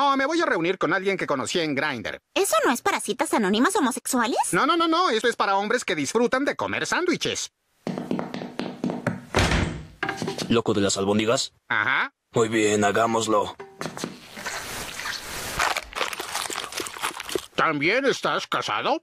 No, oh, me voy a reunir con alguien que conocí en Grinder. ¿Eso no es para citas anónimas homosexuales? No, no, no, no. Esto es para hombres que disfrutan de comer sándwiches. ¿Loco de las albóndigas? Ajá. Muy bien, hagámoslo. ¿También estás casado?